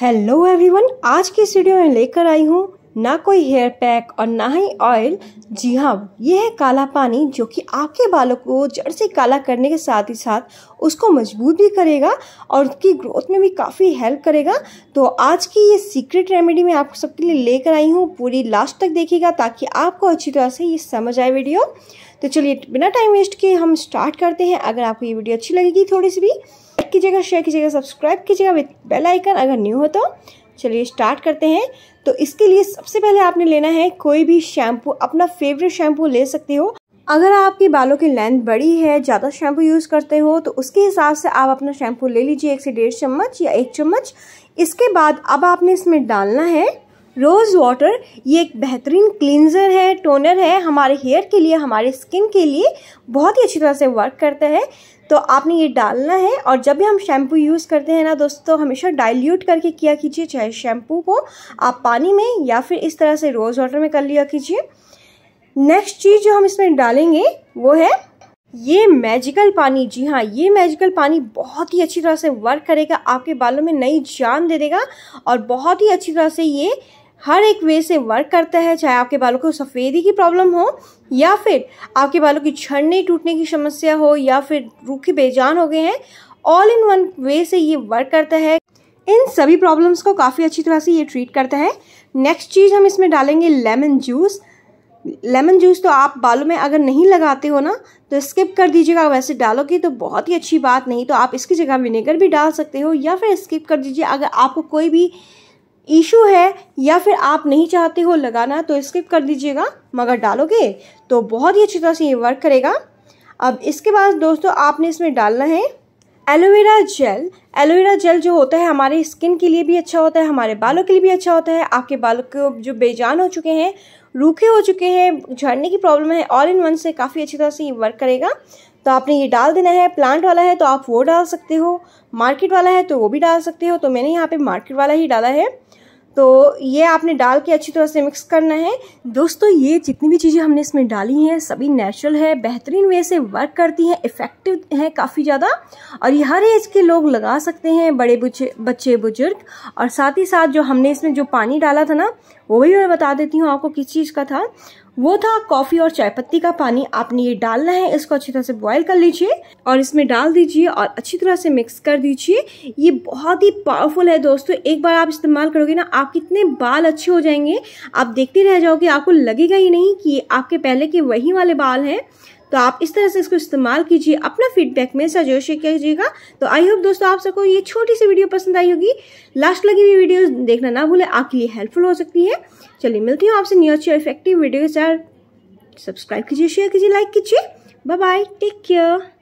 hello everyone आज की इस वीडियो में लेकर आई हूँ ना कोई हेयर पैक और ना ही ऑयल जी हाँ ये है काला पानी जो कि आपके बालों को जड़ से काला करने के साथ ही साथ उसको मजबूत भी करेगा और उसकी ग्रोथ में भी काफ़ी हेल्प करेगा तो आज की ये सीक्रेट रेमेडी मैं आप सबके लिए लेकर आई हूँ पूरी लास्ट तक देखिएगा ताकि आपको अच्छी तरह से ये समझ आए वीडियो तो चलिए बिना टाइम वेस्ट किए हम स्टार्ट करते हैं अगर आपको ये वीडियो अच्छी लगेगी थोड़ी सी भी लाइक कीजिएगा शेयर कीजिएगा सब्सक्राइब कीजिएगा विथ बेल आइकन अगर न्यू हो तो चलिए स्टार्ट करते हैं तो इसके लिए सबसे पहले आपने लेना है कोई भी शैम्पू अपना फेवरेट शैम्पू ले सकते हो अगर आपके बालों की लेंथ बड़ी है ज़्यादा शैम्पू यूज़ करते हो तो उसके हिसाब से आप अपना शैम्पू ले लीजिए एक से डेढ़ चम्मच या एक चम्मच इसके बाद अब आपने इसमें डालना है रोज़ वाटर ये एक बेहतरीन क्लिनज़र है टोनर है हमारे हेयर के लिए हमारे स्किन के लिए बहुत ही अच्छी तरह से वर्क करता है तो आपने ये डालना है और जब भी हम शैम्पू यूज़ करते हैं ना दोस्तों हमेशा डाइल्यूट करके किया कीजिए चाहे शैम्पू को आप पानी में या फिर इस तरह से रोज़ वाटर में कर लिया कीजिए नेक्स्ट चीज़ जो हम इसमें डालेंगे वो है ये मैजिकल पानी जी हाँ ये मैजिकल पानी बहुत ही अच्छी तरह से वर्क करेगा आपके बालों में नई जान दे देगा और बहुत ही अच्छी तरह से ये हर एक वे से वर्क करता है चाहे आपके बालों को सफ़ेदी की प्रॉब्लम हो या फिर आपके बालों की छड़ने टूटने की समस्या हो या फिर रूखे बेजान हो गए हैं ऑल इन वन वे से ये वर्क करता है इन सभी प्रॉब्लम्स को काफ़ी अच्छी तरह से ये ट्रीट करता है नेक्स्ट चीज़ हम इसमें डालेंगे लेमन जूस लेमन जूस तो आप बालों में अगर नहीं लगाते हो ना तो स्किप कर दीजिएगा वैसे डालोगे तो बहुत ही अच्छी बात नहीं तो आप इसकी जगह विनेगर भी डाल सकते हो या फिर स्किप कर दीजिए अगर आपको कोई भी इशू है या फिर आप नहीं चाहते हो लगाना तो स्किप कर दीजिएगा मगर डालोगे तो बहुत ही अच्छी तरह से ये वर्क करेगा अब इसके बाद दोस्तों आपने इसमें डालना है एलोवेरा जेल एलोवेरा जेल जो होता है हमारे स्किन के लिए भी अच्छा होता है हमारे बालों के लिए भी अच्छा होता है आपके बालों को जो बेजान हो चुके हैं रूखे हो चुके हैं झड़ने की प्रॉब्लम है ऑल इन वन से काफ़ी अच्छी तरह से ये वर्क करेगा तो आपने ये डाल देना है प्लांट वाला है तो आप वो डाल सकते हो मार्केट वाला है तो वो भी डाल सकते हो तो मैंने यहाँ पे मार्केट वाला ही डाला है तो ये आपने डाल के अच्छी तरह से मिक्स करना है दोस्तों ये जितनी भी चीज़ें हमने इसमें डाली हैं सभी नेचुरल है बेहतरीन वे से वर्क करती हैं इफ़ेक्टिव हैं काफ़ी ज़्यादा और ये हर एज के लोग लगा सकते हैं बड़े बच्चे बुजुर्ग और साथ ही साथ जो हमने इसमें जो पानी डाला था ना वो भी मैं बता देती हूँ आपको किस चीज़ का था वो था कॉफी और चाय पत्ती का पानी आपने ये डालना है इसको अच्छी तरह से बॉयल कर लीजिए और इसमें डाल दीजिए और अच्छी तरह से मिक्स कर दीजिए ये बहुत ही पावरफुल है दोस्तों एक बार आप इस्तेमाल करोगे ना आप कितने बाल अच्छे हो जाएंगे आप देखते रह जाओगे आपको लगेगा ही नहीं कि आपके पहले के वही वाले बाल हैं तो आप इस तरह से इसको इस्तेमाल कीजिए अपना फीडबैक मेरे साथ जरूर शेयर कीजिएगा तो आई होप दोस्तों आप सबको ये छोटी सी वीडियो पसंद आई होगी लास्ट लगी हुई वीडियो देखना ना भूलें आपके लिए हेल्पफुल हो सकती है चलिए मिलती हूँ आपसे न्यू अच्छी इफेक्टिव वीडियो सर सब्सक्राइब कीजिए शेयर कीजिए लाइक कीजिए बाय बाय टेक केयर